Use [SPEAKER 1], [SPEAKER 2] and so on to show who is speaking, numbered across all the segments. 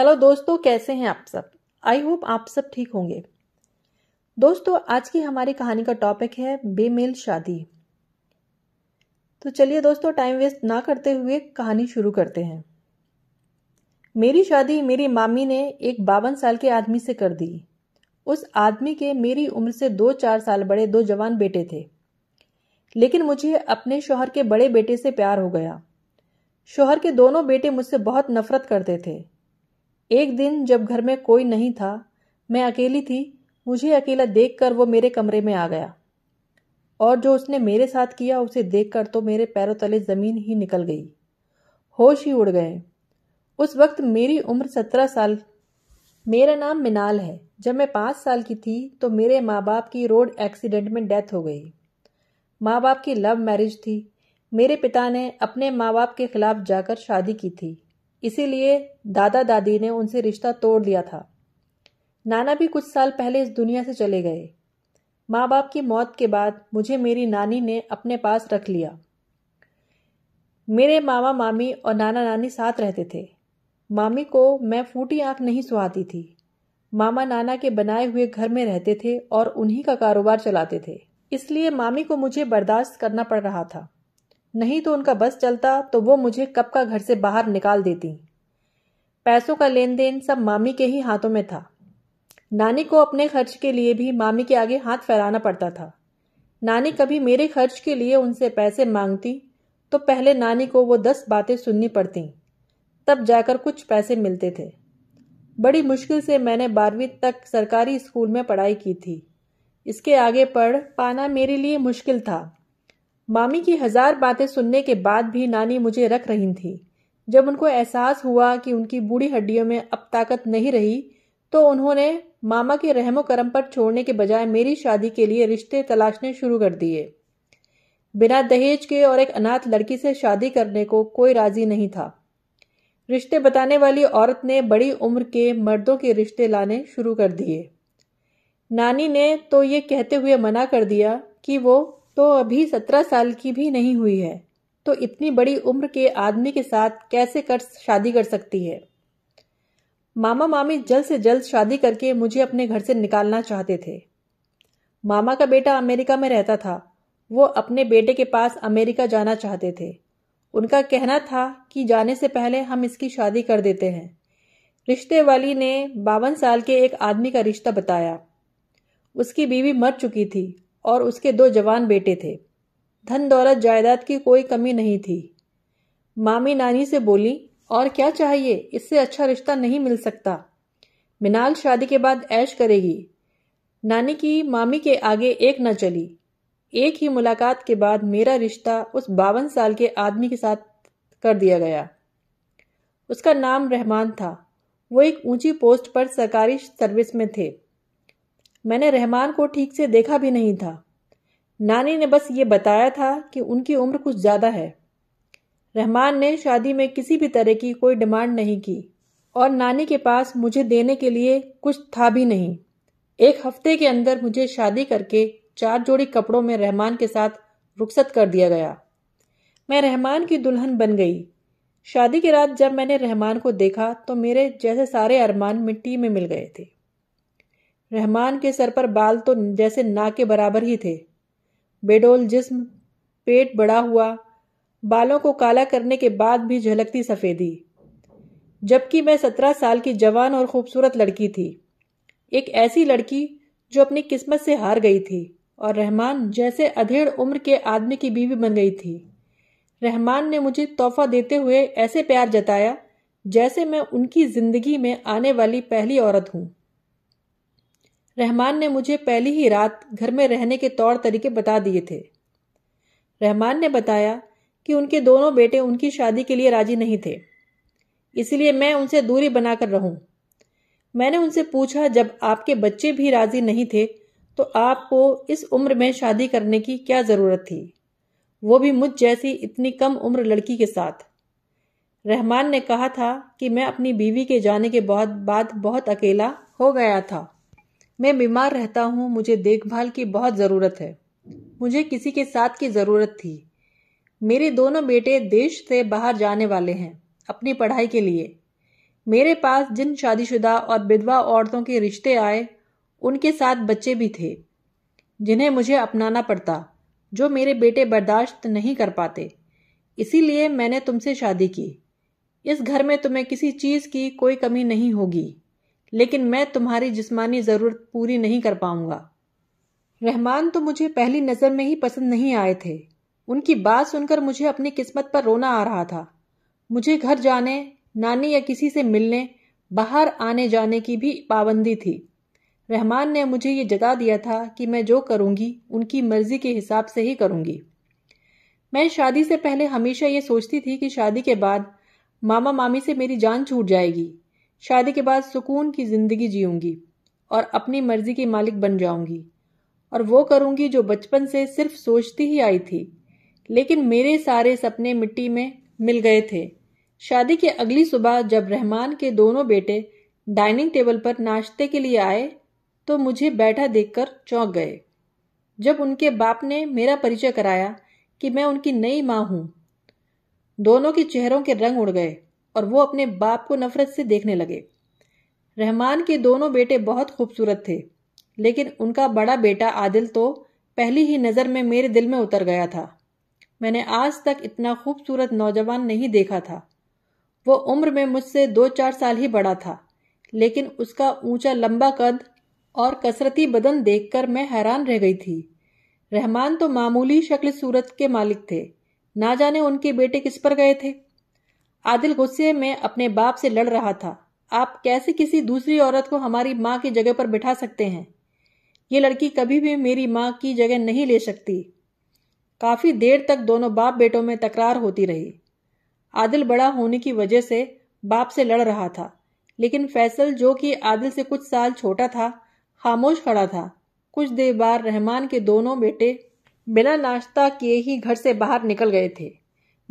[SPEAKER 1] hello दोस्तों कैसे हैं आप सब आई होप आप सब ठीक होंगे दोस्तों आज की हमारी कहानी का टॉपिक है बेमेल शादी तो चलिए दोस्तों टाइम वेस्ट ना करते हुए कहानी शुरू करते हैं मेरी शादी मेरी मामी ने एक बावन साल के आदमी से कर दी उस आदमी के मेरी उम्र से दो चार साल बड़े दो जवान बेटे थे लेकिन मुझे अपने शोहर के बड़े बेटे से प्यार हो गया शोहर के दोनों बेटे मुझसे बहुत नफरत करते थे एक दिन जब घर में कोई नहीं था मैं अकेली थी मुझे अकेला देखकर वो मेरे कमरे में आ गया और जो उसने मेरे साथ किया उसे देखकर तो मेरे पैरों तले ज़मीन ही निकल गई होश ही उड़ गए उस वक्त मेरी उम्र सत्रह साल मेरा नाम मिनाल है जब मैं पाँच साल की थी तो मेरे माँ बाप की रोड एक्सीडेंट में डेथ हो गई माँ बाप की लव मैरिज थी मेरे पिता ने अपने माँ बाप के खिलाफ जाकर शादी की थी इसीलिए दादा दादी ने उनसे रिश्ता तोड़ दिया था नाना भी कुछ साल पहले इस दुनिया से चले गए माँ बाप की मौत के बाद मुझे मेरी नानी ने अपने पास रख लिया मेरे मामा मामी और नाना नानी साथ रहते थे मामी को मैं फूटी आंख नहीं सुहाती थी मामा नाना के बनाए हुए घर में रहते थे और उन्हीं का कारोबार चलाते थे इसलिए मामी को मुझे बर्दाश्त करना पड़ रहा था नहीं तो उनका बस चलता तो वो मुझे कब का घर से बाहर निकाल देती पैसों का लेन देन सब मामी के ही हाथों में था नानी को अपने खर्च के लिए भी मामी के आगे हाथ फैलाना पड़ता था नानी कभी मेरे खर्च के लिए उनसे पैसे मांगती तो पहले नानी को वो दस बातें सुननी पड़ती तब जाकर कुछ पैसे मिलते थे बड़ी मुश्किल से मैंने बारहवीं तक सरकारी स्कूल में पढ़ाई की थी इसके आगे पढ़ पाना मेरे लिए मुश्किल था मामी की हजार बातें सुनने के बाद भी नानी मुझे रख रही थी जब उनको एहसास हुआ कि उनकी बूढ़ी हड्डियों में अब ताकत नहीं रही तो उन्होंने मामा के रहमो करम पर छोड़ने के बजाय मेरी शादी के लिए रिश्ते तलाशने शुरू कर दिए बिना दहेज के और एक अनाथ लड़की से शादी करने को कोई राजी नहीं था रिश्ते बताने वाली औरत ने बड़ी उम्र के मर्दों के रिश्ते लाने शुरू कर दिए नानी ने तो ये कहते हुए मना कर दिया कि वो तो अभी सत्रह साल की भी नहीं हुई है तो इतनी बड़ी उम्र के आदमी के साथ कैसे कर शादी कर सकती है मामा मामी जल्द से जल्द शादी करके मुझे अपने घर से निकालना चाहते थे मामा का बेटा अमेरिका में रहता था वो अपने बेटे के पास अमेरिका जाना चाहते थे उनका कहना था कि जाने से पहले हम इसकी शादी कर देते हैं रिश्ते वाली ने बावन साल के एक आदमी का रिश्ता बताया उसकी बीवी मर चुकी थी और उसके दो जवान बेटे थे धन दौलत जायदाद की कोई कमी नहीं थी मामी नानी से बोली और क्या चाहिए इससे अच्छा रिश्ता नहीं मिल सकता मिनाल शादी के बाद ऐश करेगी नानी की मामी के आगे एक न चली एक ही मुलाकात के बाद मेरा रिश्ता उस बावन साल के आदमी के साथ कर दिया गया उसका नाम रहमान था वो एक ऊंची पोस्ट पर सरकारी सर्विस में थे मैंने रहमान को ठीक से देखा भी नहीं था नानी ने बस ये बताया था कि उनकी उम्र कुछ ज़्यादा है रहमान ने शादी में किसी भी तरह की कोई डिमांड नहीं की और नानी के पास मुझे देने के लिए कुछ था भी नहीं एक हफ्ते के अंदर मुझे शादी करके चार जोड़ी कपड़ों में रहमान के साथ रुखसत कर दिया गया मैं रहमान की दुल्हन बन गई शादी की रात जब मैंने रहमान को देखा तो मेरे जैसे सारे अरमान मिट्टी में मिल गए थे रहमान के सर पर बाल तो जैसे ना के बराबर ही थे बेडोल जिस्म पेट बड़ा हुआ बालों को काला करने के बाद भी झलकती सफ़ेदी जबकि मैं सत्रह साल की जवान और खूबसूरत लड़की थी एक ऐसी लड़की जो अपनी किस्मत से हार गई थी और रहमान जैसे अधेड़ उम्र के आदमी की बीवी बन गई थी रहमान ने मुझे तोहफा देते हुए ऐसे प्यार जताया जैसे मैं उनकी ज़िंदगी में आने वाली पहली औरत हूँ रहमान ने मुझे पहली ही रात घर में रहने के तौर तरीके बता दिए थे रहमान ने बताया कि उनके दोनों बेटे उनकी शादी के लिए राजी नहीं थे इसलिए मैं उनसे दूरी बनाकर रहूं मैंने उनसे पूछा जब आपके बच्चे भी राजी नहीं थे तो आपको इस उम्र में शादी करने की क्या ज़रूरत थी वो भी मुझ जैसी इतनी कम उम्र लड़की के साथ रहमान ने कहा था कि मैं अपनी बीवी के जाने के बहुत बाद बहुत अकेला हो गया था मैं बीमार रहता हूँ मुझे देखभाल की बहुत ज़रूरत है मुझे किसी के साथ की ज़रूरत थी मेरे दोनों बेटे देश से बाहर जाने वाले हैं अपनी पढ़ाई के लिए मेरे पास जिन शादीशुदा और विधवा औरतों के रिश्ते आए उनके साथ बच्चे भी थे जिन्हें मुझे अपनाना पड़ता जो मेरे बेटे बर्दाश्त नहीं कर पाते इसीलिए मैंने तुमसे शादी की इस घर में तुम्हें किसी चीज़ की कोई कमी नहीं होगी लेकिन मैं तुम्हारी जिस्मानी ज़रूरत पूरी नहीं कर पाऊंगा रहमान तो मुझे पहली नज़र में ही पसंद नहीं आए थे उनकी बात सुनकर मुझे अपनी किस्मत पर रोना आ रहा था मुझे घर जाने नानी या किसी से मिलने बाहर आने जाने की भी पाबंदी थी रहमान ने मुझे ये जता दिया था कि मैं जो करूँगी उनकी मर्जी के हिसाब से ही करूँगी मैं शादी से पहले हमेशा ये सोचती थी कि शादी के बाद मामा मामी से मेरी जान छूट जाएगी शादी के बाद सुकून की ज़िंदगी जीऊँगी और अपनी मर्जी की मालिक बन जाऊंगी और वो करूँगी जो बचपन से सिर्फ सोचती ही आई थी लेकिन मेरे सारे सपने मिट्टी में मिल गए थे शादी के अगली सुबह जब रहमान के दोनों बेटे डाइनिंग टेबल पर नाश्ते के लिए आए तो मुझे बैठा देखकर चौंक गए जब उनके बाप ने मेरा परिचय कराया कि मैं उनकी नई माँ हूं दोनों के चेहरों के रंग उड़ गए और वो अपने बाप को नफरत से देखने लगे रहमान के दोनों बेटे बहुत खूबसूरत थे लेकिन उनका बड़ा बेटा आदिल तो पहली ही नज़र में मेरे दिल में उतर गया था मैंने आज तक इतना खूबसूरत नौजवान नहीं देखा था वो उम्र में मुझसे दो चार साल ही बड़ा था लेकिन उसका ऊंचा लंबा कद और कसरती बदन देखकर मैं हैरान रह गई थी रहमान तो मामूली शक्ल सूरत के मालिक थे ना जाने उनके बेटे किस पर गए थे आदिल गुस्से में अपने बाप से लड़ रहा था आप कैसे किसी दूसरी औरत को हमारी माँ की जगह पर बिठा सकते हैं ये लड़की कभी भी मेरी माँ की जगह नहीं ले सकती काफ़ी देर तक दोनों बाप बेटों में तकरार होती रही आदिल बड़ा होने की वजह से बाप से लड़ रहा था लेकिन फैसल जो कि आदिल से कुछ साल छोटा था खामोश खड़ा था कुछ देर बाद रहमान के दोनों बेटे बिना नाश्ता किए ही घर से बाहर निकल गए थे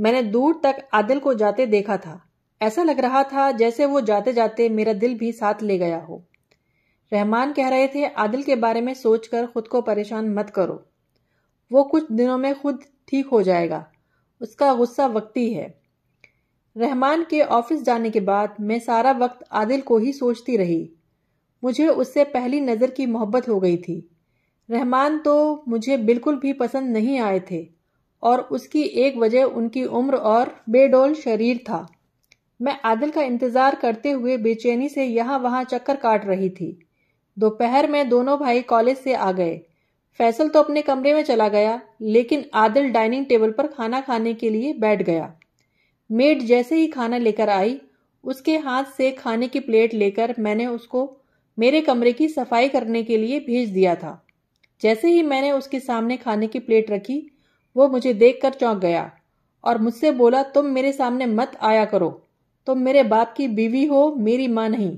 [SPEAKER 1] मैंने दूर तक आदिल को जाते देखा था ऐसा लग रहा था जैसे वो जाते जाते मेरा दिल भी साथ ले गया हो रहमान कह रहे थे आदिल के बारे में सोचकर खुद को परेशान मत करो वो कुछ दिनों में खुद ठीक हो जाएगा उसका गुस्सा वक्ती है रहमान के ऑफिस जाने के बाद मैं सारा वक्त आदिल को ही सोचती रही मुझे उससे पहली नज़र की मोहब्बत हो गई थी रहमान तो मुझे बिल्कुल भी पसंद नहीं आए थे और उसकी एक वजह उनकी उम्र और बेडोल शरीर था मैं आदिल का इंतज़ार करते हुए बेचैनी से यहाँ वहाँ चक्कर काट रही थी दोपहर में दोनों भाई कॉलेज से आ गए फैसल तो अपने कमरे में चला गया लेकिन आदिल डाइनिंग टेबल पर खाना खाने के लिए बैठ गया मेड जैसे ही खाना लेकर आई उसके हाथ से खाने की प्लेट लेकर मैंने उसको मेरे कमरे की सफाई करने के लिए भेज दिया था जैसे ही मैंने उसके सामने खाने की प्लेट रखी वो मुझे देखकर चौंक गया और मुझसे बोला तुम मेरे सामने मत आया करो तुम मेरे बाप की बीवी हो मेरी माँ नहीं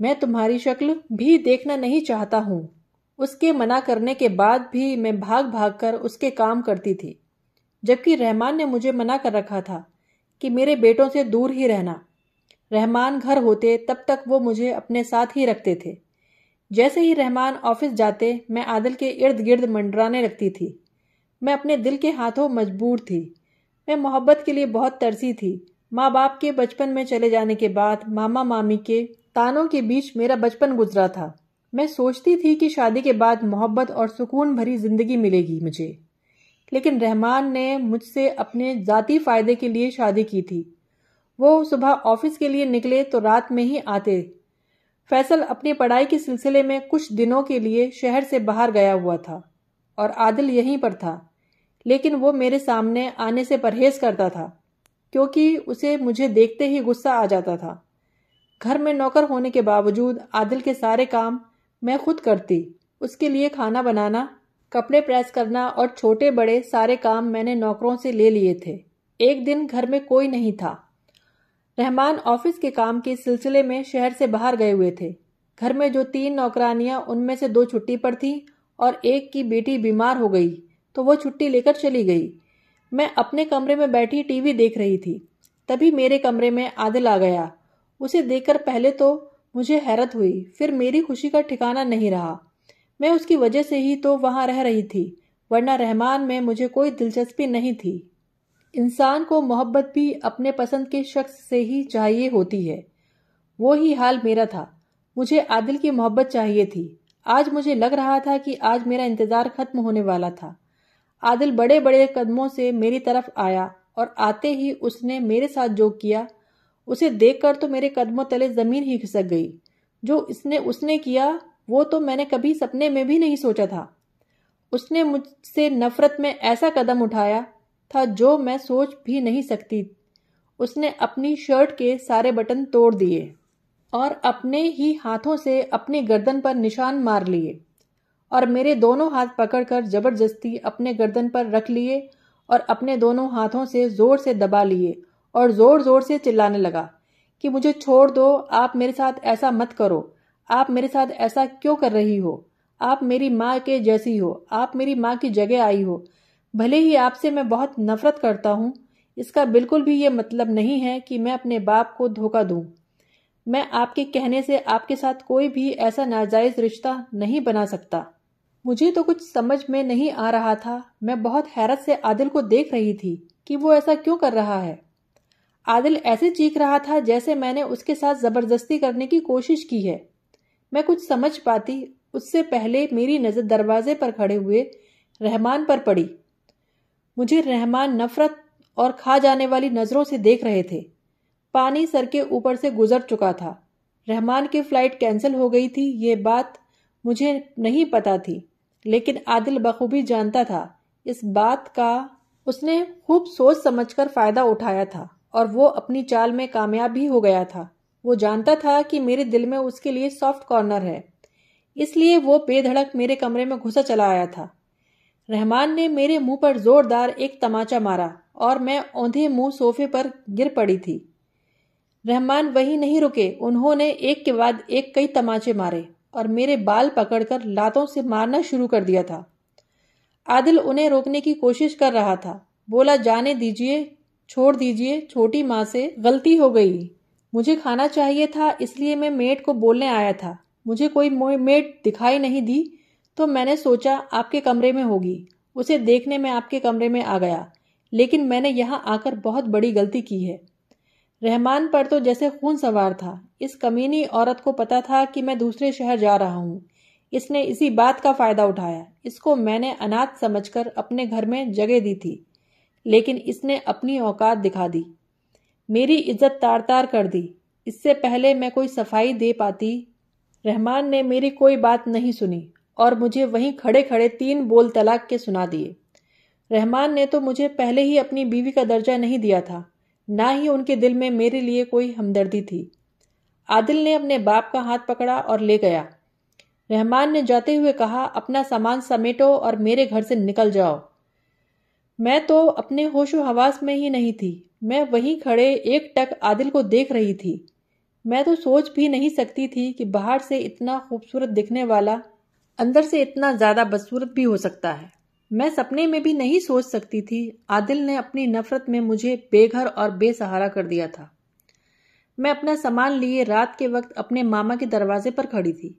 [SPEAKER 1] मैं तुम्हारी शक्ल भी देखना नहीं चाहता हूँ उसके मना करने के बाद भी मैं भाग भाग कर उसके काम करती थी जबकि रहमान ने मुझे मना कर रखा था कि मेरे बेटों से दूर ही रहना रहमान घर होते तब तक वो मुझे अपने साथ ही रखते थे जैसे ही रहमान ऑफिस जाते मैं आदिल के इर्द गिर्द मंडराने लगती थी मैं अपने दिल के हाथों मजबूर थी मैं मोहब्बत के लिए बहुत तरसी थी माँ बाप के बचपन में चले जाने के बाद मामा मामी के तानों के बीच मेरा बचपन गुजरा था मैं सोचती थी कि शादी के बाद मोहब्बत और सुकून भरी जिंदगी मिलेगी मुझे लेकिन रहमान ने मुझसे अपने ज़ाती फ़ायदे के लिए शादी की थी वो सुबह ऑफिस के लिए निकले तो रात में ही आते फैसल अपनी पढ़ाई के सिलसिले में कुछ दिनों के लिए शहर से बाहर गया हुआ था और आदिल यहीं पर था लेकिन वो मेरे सामने आने से परहेज करता था क्योंकि उसे मुझे देखते ही गुस्सा आ जाता था घर में नौकर होने के बावजूद आदिल के सारे काम मैं खुद करती उसके लिए खाना बनाना कपड़े प्रेस करना और छोटे बड़े सारे काम मैंने नौकरों से ले लिए थे एक दिन घर में कोई नहीं था रहमान ऑफिस के काम के सिलसिले में शहर से बाहर गए हुए थे घर में जो तीन नौकरानियां उनमें से दो छुट्टी पर थीं और एक की बेटी बीमार हो गई तो वो छुट्टी लेकर चली गई मैं अपने कमरे में बैठी टीवी देख रही थी तभी मेरे कमरे में आदिल आ गया उसे देखकर पहले तो मुझे हैरत हुई फिर मेरी खुशी का ठिकाना नहीं रहा मैं उसकी वजह से ही तो वहाँ रह रही थी वरना रहमान में मुझे कोई दिलचस्पी नहीं थी इंसान को मोहब्बत भी अपने पसंद के शख्स से ही चाहिए होती है वो ही हाल मेरा था मुझे आदिल की मोहब्बत चाहिए थी आज मुझे लग रहा था कि आज मेरा इंतजार खत्म होने वाला था आदिल बड़े बड़े कदमों से मेरी तरफ आया और आते ही उसने मेरे साथ जो किया उसे देखकर तो मेरे कदमों तले जमीन ही खिसक गई जो इसने उसने किया वो तो मैंने कभी सपने में भी नहीं सोचा था उसने मुझसे नफरत में ऐसा कदम उठाया था जो मैं सोच भी नहीं सकती उसने अपनी शर्ट के सारे बटन तोड़ दिए और अपने ही हाथों से अपने गर्दन पर निशान मार लिए और मेरे दोनों हाथ पकड़कर जबरदस्ती अपने गर्दन पर रख लिए और अपने दोनों हाथों से जोर से दबा लिए और जोर जोर से चिल्लाने लगा कि मुझे छोड़ दो आप मेरे साथ ऐसा मत करो आप मेरे साथ ऐसा क्यों कर रही हो आप मेरी माँ के जैसी हो आप मेरी माँ की जगह आई हो भले ही आपसे मैं बहुत नफरत करता हूँ इसका बिल्कुल भी ये मतलब नहीं है कि मैं अपने बाप को धोखा दूँ मैं आपके कहने से आपके साथ कोई भी ऐसा नाजायज रिश्ता नहीं बना सकता मुझे तो कुछ समझ में नहीं आ रहा था मैं बहुत हैरत से आदिल को देख रही थी कि वो ऐसा क्यों कर रहा है आदिल ऐसे चीख रहा था जैसे मैंने उसके साथ ज़बरदस्ती करने की कोशिश की है मैं कुछ समझ पाती उससे पहले मेरी नज़र दरवाजे पर खड़े हुए रहमान पर पड़ी मुझे रहमान नफरत और खा जाने वाली नज़रों से देख रहे थे पानी सर के ऊपर से गुजर चुका था रहमान की फ्लाइट कैंसिल हो गई थी ये बात मुझे नहीं पता थी लेकिन आदिल बखूबी जानता था इस बात का उसने खूब सोच समझकर फ़ायदा उठाया था और वो अपनी चाल में कामयाब भी हो गया था वो जानता था कि मेरे दिल में उसके लिए सॉफ्ट कॉर्नर है इसलिए वो बेधड़क मेरे कमरे में घुसा चला आया था रहमान ने मेरे मुंह पर जोरदार एक तमाचा मारा और मैं औंधे मुंह सोफे पर गिर पड़ी थी रहमान वही नहीं रुके उन्होंने एक के बाद एक कई तमाचे मारे और मेरे बाल पकड़कर लातों से मारना शुरू कर दिया था आदिल उन्हें रोकने की कोशिश कर रहा था बोला जाने दीजिए छोड़ दीजिए छोटी माँ से गलती हो गई मुझे खाना चाहिए था इसलिए मैं मेट को बोलने आया था मुझे कोई मेट दिखाई नहीं दी तो मैंने सोचा आपके कमरे में होगी उसे देखने में आपके कमरे में आ गया लेकिन मैंने यहाँ आकर बहुत बड़ी गलती की है रहमान पर तो जैसे खून सवार था इस कमीनी औरत को पता था कि मैं दूसरे शहर जा रहा हूँ इसने इसी बात का फ़ायदा उठाया इसको मैंने अनाथ समझकर अपने घर में जगह दी थी लेकिन इसने अपनी औकात दिखा दी मेरी इज्जत तार तार कर दी इससे पहले मैं कोई सफाई दे पाती रहमान ने मेरी कोई बात नहीं सुनी और मुझे वहीं खड़े खड़े तीन बोल तलाक के सुना दिए रहमान ने तो मुझे पहले ही अपनी बीवी का दर्जा नहीं दिया था ना ही उनके दिल में मेरे लिए कोई हमदर्दी थी आदिल ने अपने बाप का हाथ पकड़ा और ले गया रहमान ने जाते हुए कहा अपना सामान समेटो और मेरे घर से निकल जाओ मैं तो अपने होशो हवास में ही नहीं थी मैं वहीं खड़े एक टक आदिल को देख रही थी मैं तो सोच भी नहीं सकती थी कि बाहर से इतना खूबसूरत दिखने वाला अंदर से इतना ज़्यादा बदसूरत भी हो सकता है मैं सपने में भी नहीं सोच सकती थी आदिल ने अपनी नफरत में मुझे बेघर और बेसहारा कर दिया था मैं अपना सामान लिए रात के वक्त अपने मामा के दरवाजे पर खड़ी थी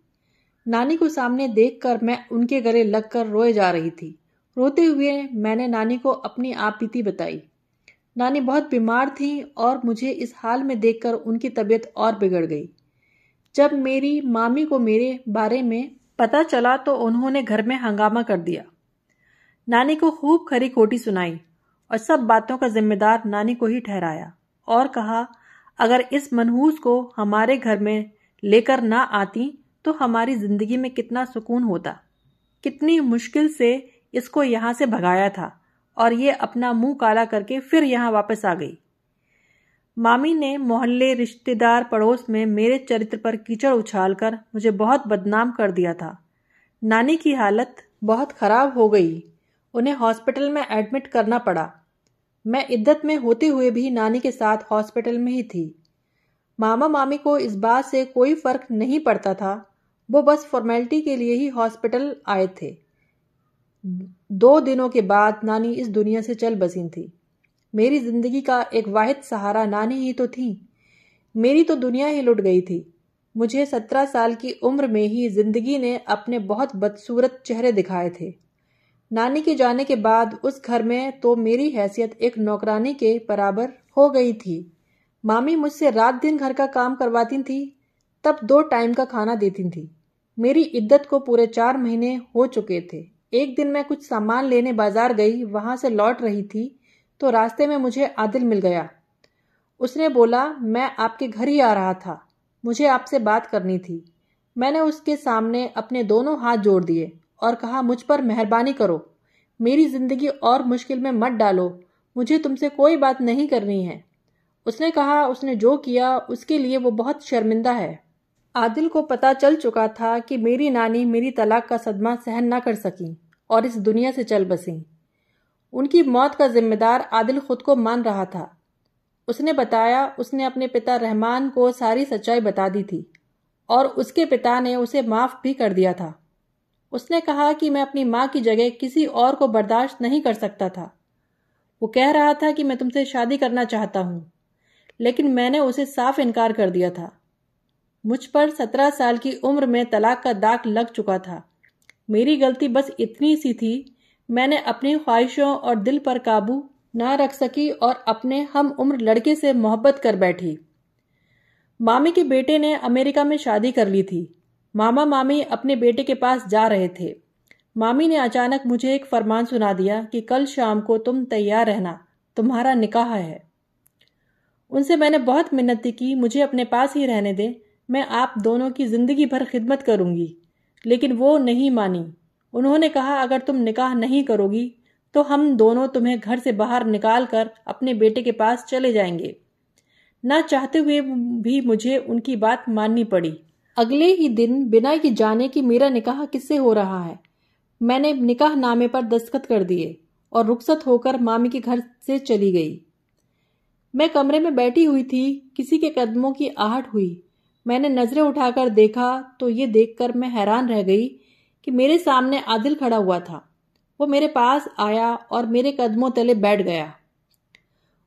[SPEAKER 1] नानी को सामने देखकर मैं उनके गले लगकर रोए जा रही थी रोते हुए मैंने नानी को अपनी आप बताई नानी बहुत बीमार थी और मुझे इस हाल में देखकर उनकी तबीयत और बिगड़ गई जब मेरी मामी को मेरे बारे में पता चला तो उन्होंने घर में हंगामा कर दिया नानी को खूब खरी खोटी सुनाई और सब बातों का जिम्मेदार नानी को ही ठहराया और कहा अगर इस मनहूस को हमारे घर में लेकर ना आती तो हमारी जिंदगी में कितना सुकून होता कितनी मुश्किल से इसको यहाँ से भगाया था और ये अपना मुंह काला करके फिर यहाँ वापस आ गई मामी ने मोहल्ले रिश्तेदार पड़ोस में मेरे चरित्र पर कीचड़ उछालकर मुझे बहुत बदनाम कर दिया था नानी की हालत बहुत खराब हो गई उन्हें हॉस्पिटल में एडमिट करना पड़ा मैं इद्दत में होते हुए भी नानी के साथ हॉस्पिटल में ही थी मामा मामी को इस बात से कोई फर्क नहीं पड़ता था वो बस फॉर्मेलिटी के लिए ही हॉस्पिटल आए थे दो दिनों के बाद नानी इस दुनिया से चल बसी थी मेरी जिंदगी का एक वाहिद सहारा नानी ही तो थी मेरी तो दुनिया ही लुट गई थी मुझे सत्रह साल की उम्र में ही जिंदगी ने अपने बहुत बदसूरत चेहरे दिखाए थे नानी के जाने के बाद उस घर में तो मेरी हैसियत एक नौकरानी के बराबर हो गई थी मामी मुझसे रात दिन घर का काम करवाती थी तब दो टाइम का खाना देती थी मेरी इद्दत को पूरे चार महीने हो चुके थे एक दिन मैं कुछ सामान लेने बाजार गई वहां से लौट रही थी तो रास्ते में मुझे आदिल मिल गया उसने बोला मैं आपके घर ही आ रहा था मुझे आपसे बात करनी थी मैंने उसके सामने अपने दोनों हाथ जोड़ दिए और कहा मुझ पर मेहरबानी करो मेरी ज़िंदगी और मुश्किल में मत डालो मुझे तुमसे कोई बात नहीं करनी है उसने कहा उसने जो किया उसके लिए वो बहुत शर्मिंदा है आदिल को पता चल चुका था कि मेरी नानी मेरी तलाक का सदमा सहन ना कर सकी और इस दुनिया से चल बसी उनकी मौत का जिम्मेदार आदिल खुद को मान रहा था उसने बताया उसने अपने पिता रहमान को सारी सच्चाई बता दी थी और उसके पिता ने उसे माफ़ भी कर दिया था उसने कहा कि मैं अपनी माँ की जगह किसी और को बर्दाश्त नहीं कर सकता था वो कह रहा था कि मैं तुमसे शादी करना चाहता हूं लेकिन मैंने उसे साफ इनकार कर दिया था मुझ पर सत्रह साल की उम्र में तलाक का दाग लग चुका था मेरी गलती बस इतनी सी थी मैंने अपनी ख्वाहिशों और दिल पर काबू ना रख सकी और अपने हम उम्र लड़के से मोहब्बत कर बैठी मामी के बेटे ने अमेरिका में शादी कर ली थी मामा मामी अपने बेटे के पास जा रहे थे मामी ने अचानक मुझे एक फरमान सुना दिया कि कल शाम को तुम तैयार रहना तुम्हारा निकाह है उनसे मैंने बहुत मिन्नती की मुझे अपने पास ही रहने दें मैं आप दोनों की ज़िंदगी भर खिदमत करूंगी लेकिन वो नहीं मानी उन्होंने कहा अगर तुम निकाह नहीं करोगी तो हम दोनों तुम्हें घर से बाहर निकाल कर अपने बेटे के पास चले जाएंगे ना चाहते हुए भी मुझे उनकी बात माननी पड़ी अगले ही दिन बिना ये जाने कि मेरा निकाह किससे हो रहा है मैंने निकाह नामे पर दस्तखत कर दिए और रुखसत होकर मामी के घर से चली गई मैं कमरे में बैठी हुई थी किसी के कदमों की आहट हुई मैंने नजरें उठाकर देखा तो ये देखकर मैं हैरान रह गई कि मेरे सामने आदिल खड़ा हुआ था वो मेरे पास आया और मेरे कदमों तले बैठ गया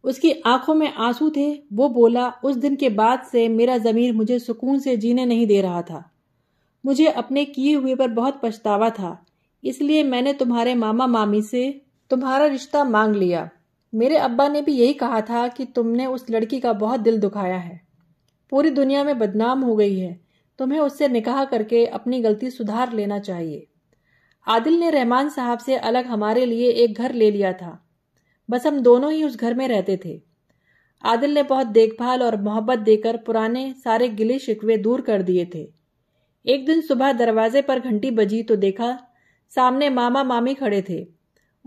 [SPEAKER 1] उसकी आंखों में आंसू थे वो बोला उस दिन के बाद से मेरा ज़मीर मुझे सुकून से जीने नहीं दे रहा था मुझे अपने किए हुए पर बहुत पछतावा था इसलिए मैंने तुम्हारे मामा मामी से तुम्हारा रिश्ता मांग लिया मेरे अब्बा ने भी यही कहा था कि तुमने उस लड़की का बहुत दिल दुखाया है पूरी दुनिया में बदनाम हो गई है तुम्हें उससे निकाह करके अपनी गलती सुधार लेना चाहिए आदिल ने रहमान साहब से अलग हमारे लिए एक घर ले लिया था बस हम दोनों ही उस घर में रहते थे आदिल ने बहुत देखभाल और मोहब्बत देकर पुराने सारे गिले शिकवे दूर कर दिए थे एक दिन सुबह दरवाजे पर घंटी बजी तो देखा सामने मामा मामी खड़े थे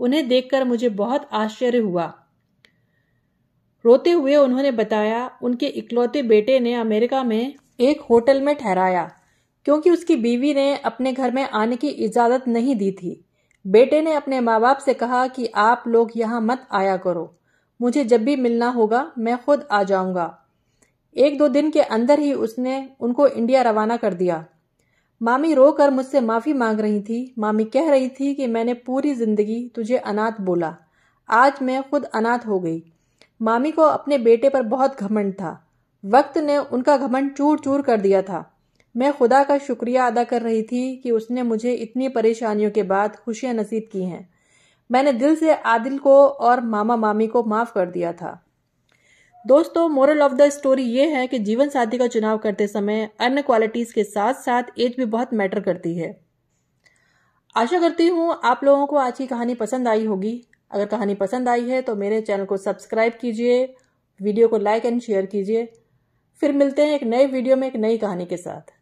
[SPEAKER 1] उन्हें देखकर मुझे बहुत आश्चर्य हुआ रोते हुए उन्होंने बताया उनके इकलौते बेटे ने अमेरिका में एक होटल में ठहराया क्योंकि उसकी बीवी ने अपने घर में आने की इजाज़त नहीं दी थी बेटे ने अपने माँ बाप से कहा कि आप लोग यहाँ मत आया करो मुझे जब भी मिलना होगा मैं खुद आ जाऊंगा एक दो दिन के अंदर ही उसने उनको इंडिया रवाना कर दिया मामी रो कर मुझसे माफ़ी मांग रही थी मामी कह रही थी कि मैंने पूरी ज़िंदगी तुझे अनाथ बोला आज मैं खुद अनाथ हो गई मामी को अपने बेटे पर बहुत घमंड था वक्त ने उनका घमंड चूर चूर कर दिया था मैं खुदा का शुक्रिया अदा कर रही थी कि उसने मुझे इतनी परेशानियों के बाद खुशियाँ नसीब की हैं मैंने दिल से आदिल को और मामा मामी को माफ़ कर दिया था दोस्तों मोरल ऑफ द स्टोरी ये है कि जीवन साथी का चुनाव करते समय अन्य क्वालिटीज़ के साथ साथ एज भी बहुत मैटर करती है आशा करती हूँ आप लोगों को आज की कहानी पसंद आई होगी अगर कहानी पसंद आई है तो मेरे चैनल को सब्सक्राइब कीजिए वीडियो को लाइक एंड शेयर कीजिए फिर मिलते हैं एक नए वीडियो में एक नई कहानी के साथ